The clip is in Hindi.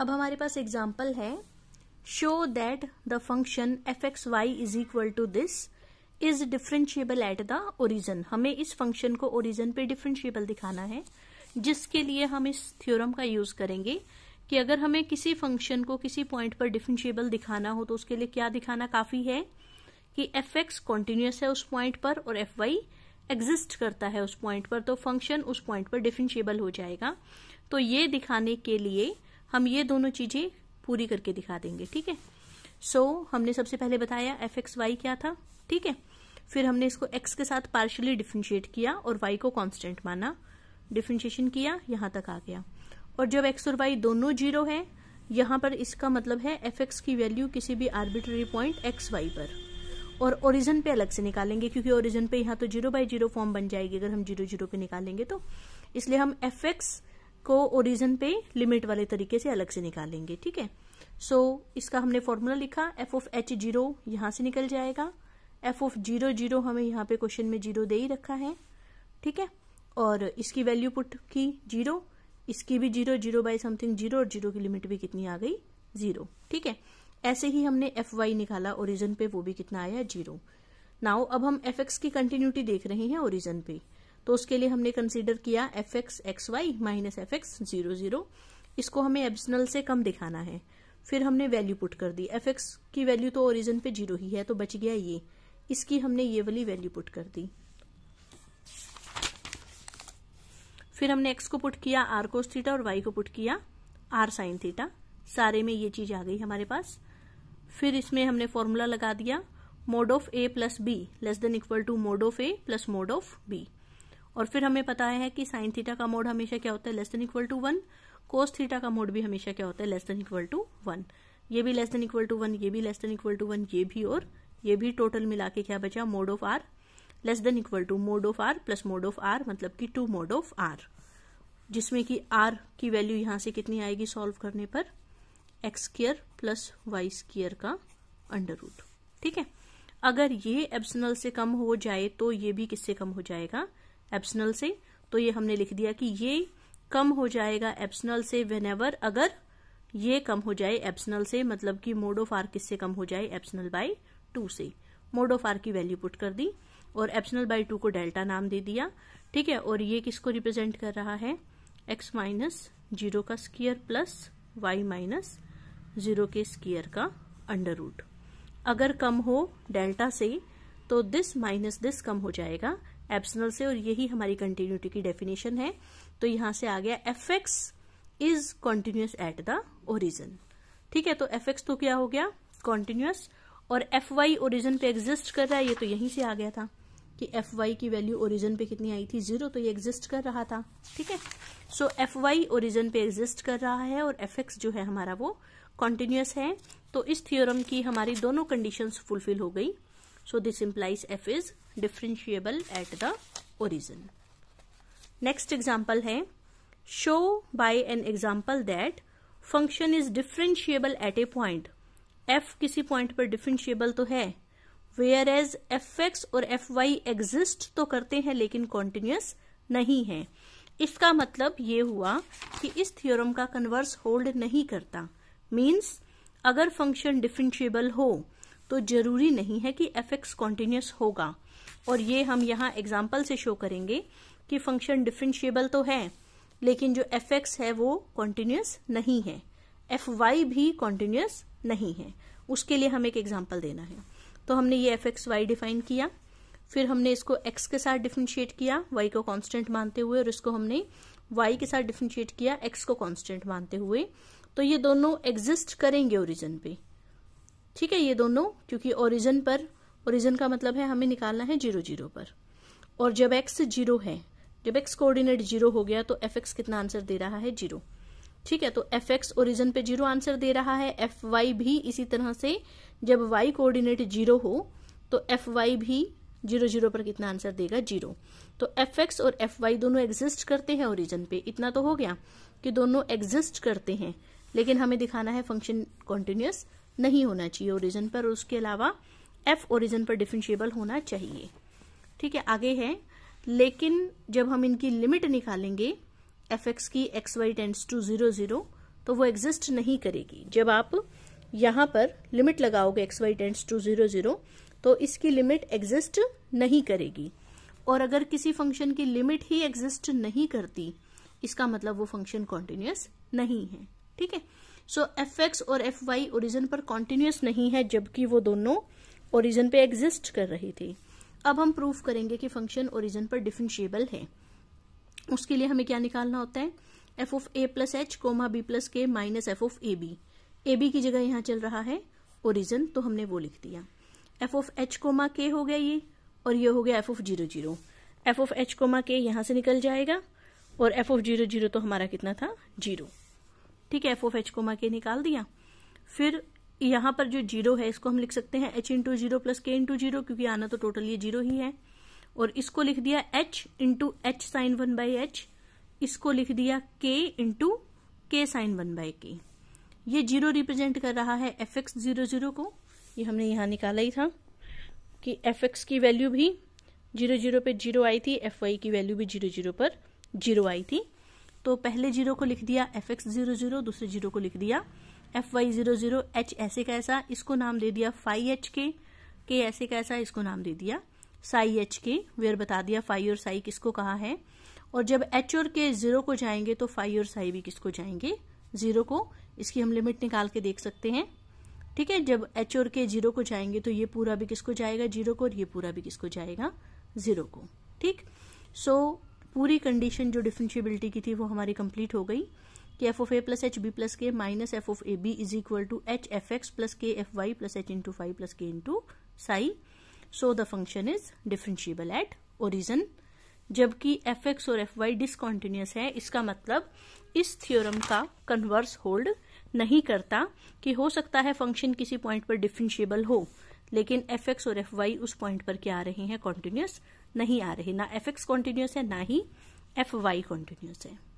अब हमारे पास एग्जाम्पल है show that the function f x y is equal to this is differentiable at the origin हमें इस फंक्शन को ओरिजन पे डिफ्रेंशियबल दिखाना है जिसके लिए हम इस थ्योरम का यूज करेंगे कि अगर हमें किसी फंक्शन को किसी पॉइंट पर डिफ्रेंशियबल दिखाना हो तो उसके लिए क्या दिखाना काफी है कि एफ एक्स कॉन्टिन्यूस है उस पॉइंट पर और एफ वाई एग्जिस्ट करता है उस पॉइंट पर तो फंक्शन उस पॉइंट पर डिफ्रेंशियबल हो जाएगा तो ये दिखाने के लिए हम ये दोनों चीजें पूरी करके दिखा देंगे ठीक है सो so, हमने सबसे पहले बताया एफ एक्स वाई क्या था ठीक है फिर हमने इसको एक्स के साथ पार्शली डिफ्रेंशिएट किया और वाई को कांस्टेंट माना डिफ्रेंशिएशन किया यहां तक आ गया और जब एक्स और वाई दोनों जीरो है यहां पर इसका मतलब है एफ एक्स की वैल्यू किसी भी आर्बिट्ररी पॉइंट एक्स वाई पर और ओरिजन पे अलग से निकालेंगे क्योंकि ओरिजन पे यहाँ तो जीरो बाई जीरो फॉर्म बन जाएगी अगर हम जीरो जीरो पे निकालेंगे तो इसलिए हम एफ एक्स को ओरिजन पे लिमिट वाले तरीके से अलग से निकालेंगे ठीक है सो so, इसका हमने फॉर्मूला लिखा एफ ऑफ एच जीरो यहां से निकल जाएगा एफ ऑफ जीरो जीरो हमें यहां पे क्वेश्चन में जीरो दे ही रखा है ठीक है और इसकी वैल्यू पुट की जीरो इसकी भी zero zero by something zero और जीरो की लिमिट भी कितनी आ गई जीरो ठीक है ऐसे ही हमने एफ वाई निकाला ओरिजन पे वो भी कितना आया जीरो नाउ अब हम एफ एक्स की कंटिन्यूटी देख रहे हैं ओरिजन पे तो उसके लिए हमने कंसीडर किया f x x y minus f x zero zero इसको हमें एब्सनल से कम दिखाना है फिर हमने वैल्यू पुट कर दी एफ एक्स की वैल्यू तो ओरिजिन पे जीरो ही है तो बच गया ये इसकी हमने ये वाली वैल्यू पुट कर दी फिर हमने एक्स को पुट किया आर कोस थीटा और वाई को पुट किया आर साइन थीटा सारे में ये चीज आ गई हमारे पास फिर इसमें हमने फॉर्मूला लगा दिया mod of a plus b less than equal to mod of a plus mod of b और फिर हमें पता है कि साइन थीटा का मोड हमेशा क्या होता है less than equal to one cos theta का मोड भी हमेशा क्या होता है less than equal to one ये भी less than equal to one ये भी less than equal to one ये भी और ये भी टोटल मिला के क्या बचा mod of r less than equal to mod of r plus mod of r मतलब कि टू मोड ऑफ आर जिसमें कि आर की वैल्यू यहां से कितनी आएगी सॉल्व करने पर x square plus y square का अंडर रूट ठीक है अगर ये एब्सनल से कम हो जाए तो ये भी किससे कम हो जाएगा एप्सनल से तो ये हमने लिख दिया कि ये कम हो जाएगा एप्सनल से वेन अगर ये कम हो जाए एप्सनल से मतलब कि मोड ऑफ आर किससे कम हो जाए एप्सनल बाय टू से मोड ऑफ आर की वैल्यू पुट कर दी और एप्सनल बाय टू को डेल्टा नाम दे दिया ठीक है और ये किसको रिप्रेजेंट कर रहा है एक्स माइनस जीरो का square plus y minus zero के स्कीयर का अंडर रूट अगर कम हो डेल्टा से तो दिस माइनस दिस कम हो जाएगा एप्सनल से और यही हमारी कंटिन्यूटी की डेफिनेशन है तो यहाँ से आ गया f x is continuous at the origin ठीक है तो एफ एक्स तो क्या हो गया कॉन्टिन्यूस और एफ वाई ओरिजन पे एग्जिस्ट कर रहा है ये तो यहीं से आ गया था कि एफ वाई की वैल्यू ओरिजन पे कितनी आई थी जीरो तो ये एग्जिस्ट कर रहा था ठीक है सो एफ वाई ओरिजन पे एग्जिस्ट कर रहा है और एफ एक्स जो है हमारा वो कॉन्टिन्यूस है तो इस थियोरम की हमारी दोनों कंडीशंस फुलफिल हो गई so this implies f is differentiable at the origin next example है show by an example that function is differentiable at a point f किसी पॉइंट पर डिफ्रेंशिएबल तो है वेयर एज एफ एक्स और एफ वाई एग्जिस्ट तो करते हैं लेकिन कॉन्टिन्यूस नहीं है इसका मतलब ये हुआ कि इस थ्योरम का कन्वर्स होल्ड नहीं करता मीन्स अगर फंक्शन डिफ्रेंशिएबल हो तो जरूरी नहीं है कि एफ एक्स कॉन्टिन्यूस होगा और ये हम यहाँ एग्जाम्पल से शो करेंगे कि फंक्शन डिफ्रेंशिएबल तो है लेकिन जो एफ एक्स है वो कॉन्टिन्यूस नहीं है एफ वाई भी कॉन्टिन्यूस नहीं है उसके लिए हमें एक एग्जाम्पल देना है तो हमने ये एफ एक्स वाई डिफाइन किया फिर हमने इसको x के साथ डिफ्रेंशिएट किया y को कांस्टेंट मानते हुए और इसको हमने y के साथ डिफ्रेंशिएट किया x को कांस्टेंट मानते हुए तो ये दोनों एग्जिस्ट करेंगे ओरिजिन पे ठीक है ये दोनों क्योंकि ओरिजन पर ओरिजन का मतलब है हमें निकालना है जीरो जीरो पर और जब एक्स जीरो है जब एक्स कोऑर्डिनेट जीरो हो गया तो एफ एक्स कितना आंसर दे रहा है जीरो ठीक है तो एफ एक्स ओरिजन पे जीरो आंसर दे रहा है एफ वाई भी इसी तरह से जब वाई कोऑर्डिनेट जीरो हो तो एफ वाई भी जीरो जीरो पर कितना आंसर देगा जीरो तो एफ एक्स और एफ वाई दोनों एग्जिस्ट करते हैं ओरिजन पे इतना तो हो गया कि दोनों एग्जिस्ट करते हैं लेकिन हमें दिखाना है फंक्शन कॉन्टिन्यूस नहीं होना चाहिए ओरिजिन पर उसके अलावा एफ ओरिजिन पर डिफ्रेंशिएबल होना चाहिए ठीक है आगे है लेकिन जब हम इनकी लिमिट निकालेंगे एफ एक्स की x y tends to zero zero तो वो एग्जिस्ट नहीं करेगी जब आप यहां पर लिमिट लगाओगे x y tends to zero zero तो इसकी लिमिट एग्जिस्ट नहीं करेगी और अगर किसी फंक्शन की लिमिट ही एग्जिस्ट नहीं करती इसका मतलब वो फंक्शन कॉन्टिन्यूस नहीं है ठीक है सो एफ एक्स और एफ वाई ओरिजन पर कॉन्टिन्यूस नहीं है जबकि वो दोनों ओरिजन पे एग्जिस्ट कर रही थी अब हम प्रूफ करेंगे कि फंक्शन ओरिजन पर डिफेंशियबल है उसके लिए हमें क्या निकालना होता है f of a plus h comma b plus k minus f of a b a b की जगह यहाँ चल रहा है ओरिजन तो हमने वो लिख दिया एफ ऑफ एच कोमा के हो गया ये और ये हो गया f of zero zero f of h comma k यहाँ से निकल जाएगा और एफ ऑफ जीरो जीरो तो हमारा कितना था जीरो ठीक है एफ ऑफ एच को मैं के निकाल दिया फिर यहां पर जो जीरो है इसको हम लिख सकते हैं h into zero plus k into zero क्योंकि आना तो टोटल ये जीरो ही है और इसको लिख दिया h into h sine one by h इसको लिख दिया के इंटू के साइन वन बाई के ये जीरो रिप्रेजेंट कर रहा है एफ एक्स जीरो जीरो को ये हमने यहां निकाला ही था कि एफ एक्स की वैल्यू भी जीरो जीरो पे जीरो आई थी एफ वाई की वैल्यू भी जीरो जीरो पर जीरो आई थी तो पहले जीरो को लिख दिया एफ एक्स जीरो जीरो दूसरे जीरो को लिख दिया f y zero zero h ऐसे कैसा इसको नाम दे दिया फाइव एच के के ऐसे कैसा इसको नाम दे दिया साई एच के वेयर बता दिया फाइव और साई किसको कहा है और जब एच और के जीरो को जाएंगे तो फाइव और साई भी किसको जाएंगे जीरो को इसकी हम लिमिट निकाल के देख सकते हैं ठीक है जब एच और के जीरो को जाएंगे तो ये पूरा भी किसको जाएगा जीरो को और ये पूरा भी किसको जाएगा जीरो को ठीक सो so, पूरी कंडीशन जो डिफ्रेंशियबिलिटी की थी वो हमारी कंप्लीट हो गई कि f of a plus h b plus k minus f of a b is equal to h f x plus k f y plus h into five plus k into psi so the function is differentiable at origin जबकि एफ एक्स और एफ वाई डिसकॉन्टिन्यूस है इसका मतलब इस थ्योरम का कन्वर्स होल्ड नहीं करता कि हो सकता है फंक्शन किसी पॉइंट पर डिफ्रेंशियबल हो लेकिन एफ एक्स और एफ वाई उस पॉइंट पर क्या आ रहे हैं कॉन्टिन्यूस नहीं आ रही ना एफ एक्स कॉन्टिन्यूस है ना ही एफ वाई कॉन्टिन्यूस है